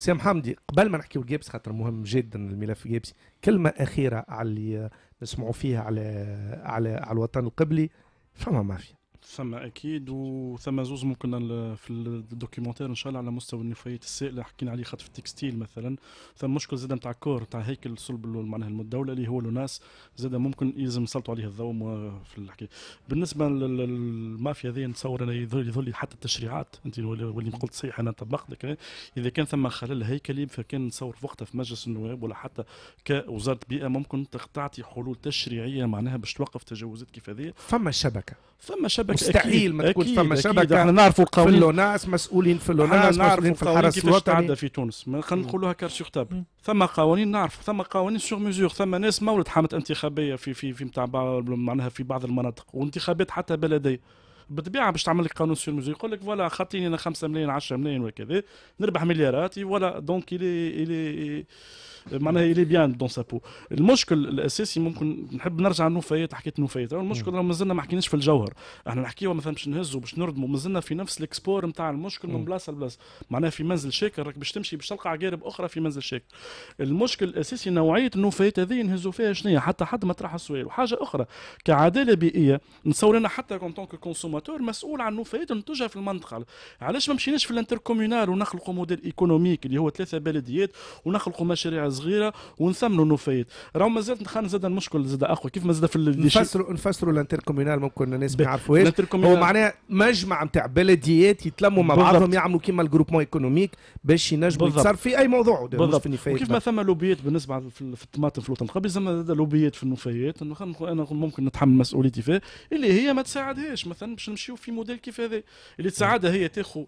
سي محمدي قبل ما نحكيو جيبس خاطر مهم جدا الملف جيبس كلمه اخيره على اللي نسمعوا فيها على على على الوطن القبلي فما مافيا فما اكيد وثما زوز ممكن في الدوكيومنتير ان شاء الله على مستوى النفايات السائله حكينا عليه خط في التكستيل مثلا ثم مشكل زاد نتاع كور نتاع هيكل صلب معناها المدوله اللي هو لوناس زاد ممكن يلزم يسلطوا عليه الضوء في الحكايه بالنسبه للمافيا هذه نتصور انا يظل حتى التشريعات انت واللي قلت صحيح انا طبقت لك اذا كان ثم خلل هيكلي فكان نصور في وقتها في مجلس النواب ولا حتى كوزاره بيئه ممكن تعطي حلول تشريعيه معناها باش توقف تجاوزات كيف هذه فما شبكه فما شبكه مستحيل ما تكون فما شبكه احنا نعرفوا القوانين في اللوناس مسؤولين في اللوناس مسؤولين في الحرس الوطني في تونس خلينا نقولوها كارشيغتاب ثم قوانين نعرف ثم قوانين سور ميزور ثم ناس مولد حامت انتخابيه في في في نتاع معناها في بعض المناطق وانتخابات حتى بلديه بالطبيعه باش تعمل لك قانون سور ميزور يقول لك فوالا خاطيني انا 5 ملايين 10 ملايين وكذا نربح مليارات ولا دونك الي الي معناها يلي بيان دون سابو المشكل الاساسي ممكن نحب نرجع النوفيات حكيت النوفيات المشكل راه مازلنا ما حكيناش في الجوهر احنا نحكيو مثلا باش نهزوا باش نردموا مازلنا في نفس الاكسبور نتاع المشكل من بلاصه لبلاصه معناها في منزل شاكر راك باش تمشي باش تلقى عقارب اخرى في منزل شاكر المشكل الاساسي نوعيه النوفيات هذه نهزوا فيها شنو حتى حد ما طرح السؤال وحاجه اخرى كعداله بيئيه نتصور انا حتى كون كونسوماتور مسؤول عن النوفيات المنتجه في المنطقه علاش ما مشيناش في الانتركومونال ونخلقوا موديل ايكونوميك اللي هو ثلاثه بلديات ونخلقوا مشاريع صغيره ونثمنوا نفايات راهو مازال خلينا زاد المشكل زاد اقوى كيف ما زاد في نفسروا نفسروا كومينال ممكن الناس ما يعرفوهاش هو معناها مجمع نتاع بلديات يتلموا مع بعضهم يعملوا كيما الجروبمون ايكونوميك باش ينجموا يتصرفوا في اي موضوع بالضبط كيف ما ثم لوبيات بالنسبه في الطماطم في الوطن قبل زعما لوبيات في النفايات انه انا ممكن نتحمل مسؤوليتي فيها اللي هي ما تساعدهاش مثلا باش نمشيو في موديل كيف هذا اللي تساعدها هي تاخذ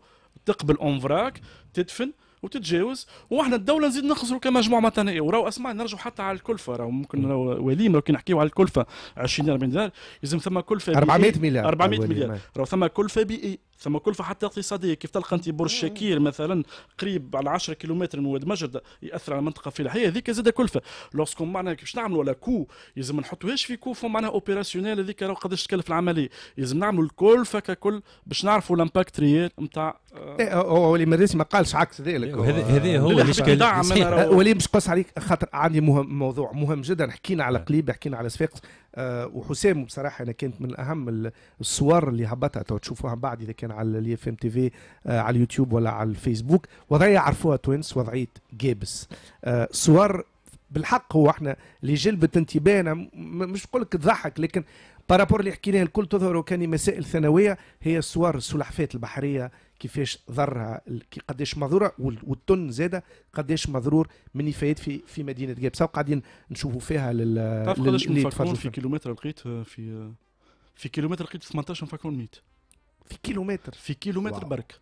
تقبل اون تدفن وتتجاوز واحنا الدوله نزيد نخسروا كمجموعه متنائيه وراو اسمع نرجعوا حتى على الكلفه راه ممكن راه وليم لو كي نحكيو على الكلفه 20 40 مليار يلزم ثم كلفه 400 مليار 400 مليار راه ثم كلفه بيئيه ثم كلفه حتى اقتصاديه كيف تلقى انت برج شكير مثلا قريب على 10 كيلومتر من واد مجرد ياثر على المنطقه الفلاحيه هذيك زاد كلفه لوسكون معنا باش نعملوا ولا كو لازم نحطوهاش في كو فهم معناها اوبيراسيونيل هذيك راه قداش تكلف العمليه لازم نعملوا الكلفه ككل باش نعرفوا الامباكت ريال نتاع هو ولي مريسي ما قالش عكس ذلك هذا هو الاشكال ولي باش قص عليك خاطر عندي موضوع مهم جدا حكينا على قليب حكينا على صفاقس آه، وحسام بصراحه انا كانت من اهم الصور اللي هبطها تو تشوفوها بعد اذا كان على الاف ام تي في على اليوتيوب ولا على الفيسبوك وضعيه عرفوها توينس وضعيه جيبس آه، صور بالحق هو احنا اللي جلبت انتباهنا مش نقول لك تضحك لكن بارابور اللي حكيناه الكل تظهر كان مسائل ثانويه هي صور السلحفات البحريه كيفاش ضرها قداش مضروره والتن زاده قداش مضرور من نفايات في في مدينه جابسه وقاعدين نشوفوا فيها لل قداش يتفرجوا آه، آه، في كيلومتر لقيت في في كيلومتر لقيت 18 مفكرون 100 في كيلومتر في كيلومتر برك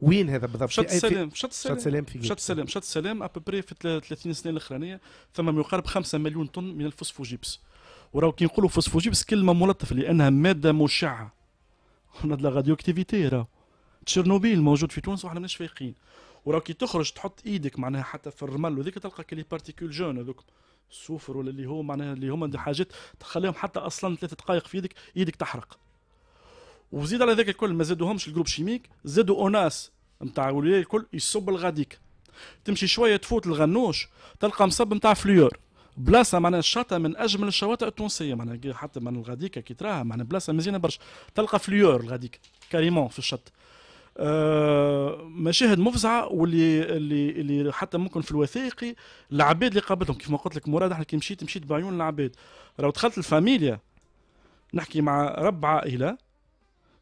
وين هذا بالضبط شط السلام شط السلام شط السلام شط السلام ابوبري في 30 سنه الاخرانيه ثم ما يقارب 5 مليون طن من الفوسفوجيبس وراو كي نقولوا فوسفوجيبس كلمه ملطفه لانها ماده مشعه احنا لا اكتيفيتي راهو تشيرنوبيل موجود في تونس وحنا ماناش فايقين وراو كي تخرج تحط ايدك معناها حتى في الرمل وذيك تلقى كلي بارتيكول جون هذوك السوفر ولا اللي هو معناها اللي هما حاجات تخليهم حتى اصلا ثلاث دقائق في يدك يدك تحرق وزيد على ذاك الكل ما زادوهمش الجروب شيميك زادوا اوناس نتاع الولايه الكل يصب الغاديك تمشي شويه تفوت الغنوش تلقى مصب نتاع فليور بلاصه معناها الشاطئ من اجمل الشواطئ التونسيه معناها حتى من الغاديك كي تراها معناها بلاصه مزيانه برشا تلقى فليور الغاديك كاريمون في الشط مشاهد مفزعه واللي اللي اللي حتى ممكن في الوثائقي العباد اللي قابلتهم كيف ما قلت لك مراد احنا كي مشيت مشيت بعيون العباد لو دخلت الفاميليا نحكي مع رب عائله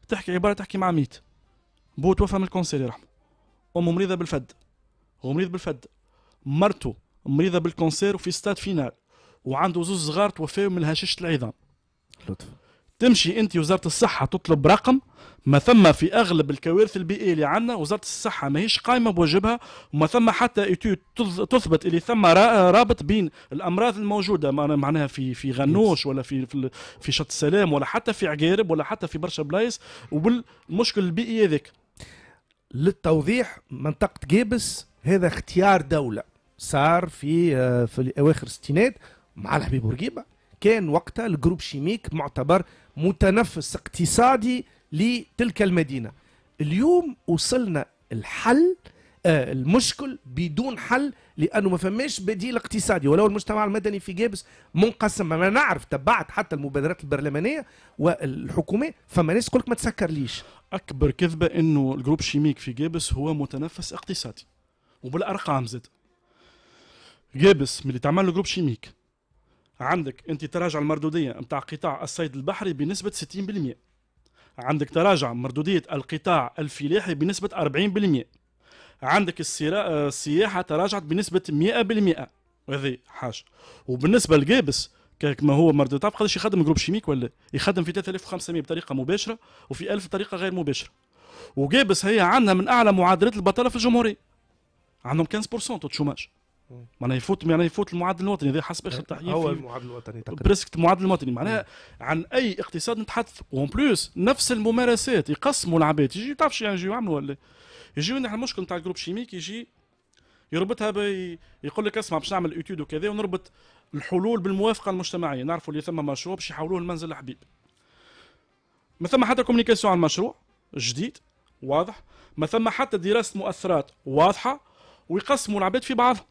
تحكي عباره تحكي مع ميت بو توفى من الكونسير يرحمه امه مريضه بالفد هو مريض بالفد مرته مريضه بالكونسير وفي ستاد فينال وعنده زوز صغار توفاو من هشاشه العظام لطف تمشي انت وزاره الصحه تطلب رقم ما ثم في اغلب الكوارث البيئيه اللي عندنا وزاره الصحه ماهيش قائمه بواجبها وما ثم حتى تثبت اللي ثم رابط بين الامراض الموجوده معناها في في غنوش ولا في في شط السلام ولا حتى في عقارب ولا حتى في برشا بلايص والمشكل البيئي هذاك للتوضيح منطقه جيبس هذا اختيار دوله صار في آه، في اواخر الستينات مع الحبيب بورقيبه كان وقتها الجروب شيميك معتبر متنفس اقتصادي لتلك المدينة اليوم وصلنا الحل آه، المشكل بدون حل لانه ما فماش بديل اقتصادي ولو المجتمع المدني في جابس منقسم ما نعرف تبعت حتى المبادرات البرلمانيه والحكوميه فما ناس تقول ما تسكر ليش اكبر كذبه انه الجروب شيميك في جابس هو متنفس اقتصادي وبالارقام زاد جابس ملي تعمل له جروب شيميك عندك انت تراجع المردوديه نتاع قطاع الصيد البحري بنسبه 60% عندك تراجع مردوديه القطاع الفلاحي بنسبه 40% عندك السيرا... السياحه تراجعت بنسبه 100% وهذه حاجه وبالنسبه لجابس كما هو مردود تعرف قداش يخدم جروب شيميك ولا يخدم في 3500 بطريقه مباشره وفي 1000 بطريقه غير مباشره وجابس هي عندها من اعلى معادلات البطاله في الجمهوريه عندهم 15% تشوماج معناها يفوت معناها يفوت المعدل الوطني هذا حسب اخر تحقيق هو المعدل الوطني بريسك المعدل الوطني معناها عن اي اقتصاد نتحدث وان بلوس نفس الممارسات يقسموا العباد يجي تعرف شو يعني يعملوا ولا يجيو نحن المشكل نتاع الجروب شيميك يجي يربطها بي يقول لك اسمع باش نعمل اتيود وكذا ونربط الحلول بالموافقه المجتمعيه نعرفوا اللي ثم مشروع باش يحولوه لمنزل الحبيب ما ثم حتى كوميونيكاسيون على المشروع جديد واضح ما ثم حتى دراسه مؤثرات واضحه ويقسموا العباد في بعضهم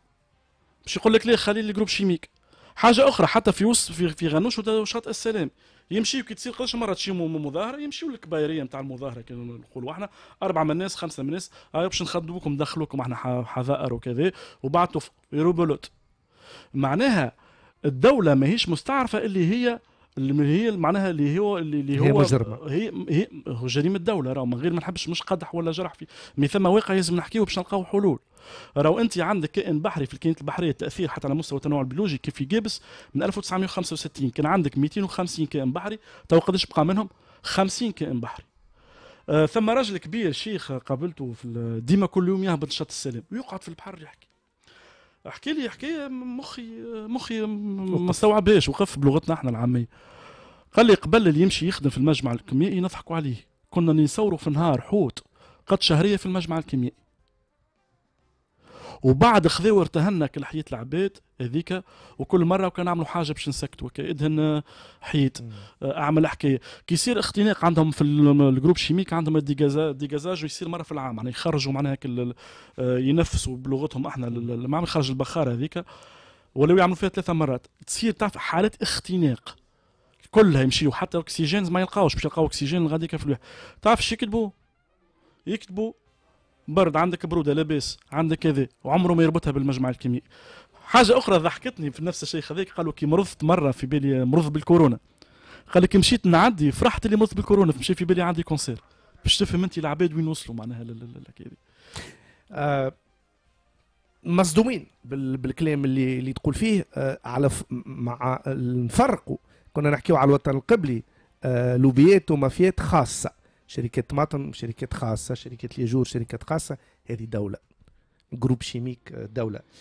باش يقول لك ليه خلي الجروب شيميك حاجه اخرى حتى في وسط في, في غنوش وشاطئ السلام يمشي كي تصير قداش مره تشي مظاهره يمشيوا للكبايريه نتاع المظاهره كي نقولوا احنا اربعه من الناس خمسه من الناس هاي باش نخدموكم ندخلوكم احنا حذائر وكذا وبعتوا في روبولوت معناها الدوله ماهيش مستعرفه اللي هي اللي هي معناها اللي هو اللي هو هي مجرمه هي هي هو جريمه دوله راه من غير ما نحبش مش قدح ولا جرح في مي ثم واقع لازم نحكيه باش نلقاو حلول راه انت عندك كائن بحري في الكائنات البحريه تاثير حتى على مستوى التنوع البيولوجي كيف في جابس من 1965 كان عندك 250 كائن بحري تو قداش بقى منهم 50 كائن بحري آه ثم راجل كبير شيخ قابلته في ديما كل يوم يهبط شط السلام ويقعد في البحر يحكي احكي لي حكايه مخي مخي ما استوعبهاش وقف بلغتنا احنا العاميه قال لي قبل اللي يمشي يخدم في المجمع الكيميائي نضحكوا عليه كنا نصوروا في نهار حوت قد شهريه في المجمع الكيميائي وبعد خذاو ارتهنا كل حياه العباد هذيك وكل مره وكان نعملوا حاجه باش نسكتوا ادهن آه، حيت آه، اعمل حكايه كي يصير اختناق عندهم في الجروب شيميك عندهم ديجازاج ويصير مره في العام يعني يخرجوا معناها آه، ينفسوا بلغتهم احنا المعمل يخرج البخار هذيك ولو يعملوا فيها ثلاثه مرات تصير تعرف حالات اختناق كلها يمشيوا حتى الاكسجين ما يلقاوش باش يلقاو اكسجين غاديك في الواحد تعرف شو يكتبوا يكتبوا برد عندك بروده لاباس عندك كذا وعمره ما يربطها بالمجمع الكيميائي حاجه اخرى ضحكتني في نفس الشيء هذاك قالوا كي مرضت مره في بالي مرض بالكورونا قال لك مشيت نعدي فرحت اللي مرضت بالكورونا مشي في بالي عندي كونسير باش تفهم انت العباد وين وصلوا معناها هذه آه، مصدومين بالكلام اللي اللي تقول فيه آه على ف... مع نفرقوا كنا نحكيو على الوطن القبلي آه لوبيات ومافيات خاصه شركات طماطم شركات خاصه شركات ليجور شركات خاصه هذه دوله جروب شيميك آه، دوله